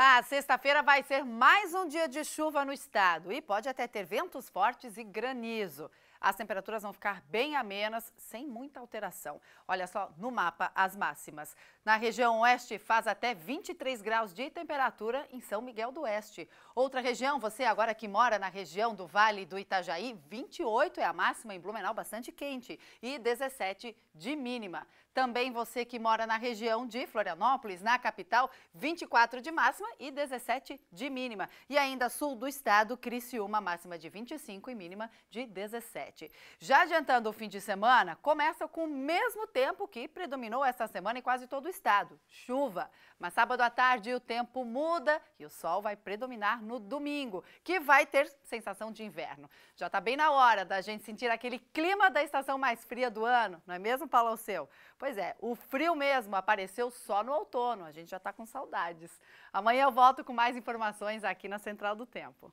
Olá, sexta-feira vai ser mais um dia de chuva no estado e pode até ter ventos fortes e granizo. As temperaturas vão ficar bem amenas, sem muita alteração. Olha só no mapa as máximas. Na região oeste faz até 23 graus de temperatura em São Miguel do Oeste. Outra região, você agora que mora na região do Vale do Itajaí, 28 é a máxima em Blumenau, bastante quente, e 17 de mínima. Também você que mora na região de Florianópolis, na capital, 24 de máxima e 17 de mínima. E ainda sul do estado, Criciúma, máxima de 25 e mínima de 17. Já adiantando o fim de semana, começa com o mesmo tempo que predominou esta semana em quase todo o estado: chuva. Mas sábado à tarde o tempo muda e o sol vai predominar no domingo, que vai ter sensação de inverno. Já está bem na hora da gente sentir aquele clima da estação mais fria do ano, não é mesmo, Paulo Pois é, o frio mesmo apareceu só no outono. A gente já está com saudades. Amanhã eu volto com mais informações aqui na Central do Tempo.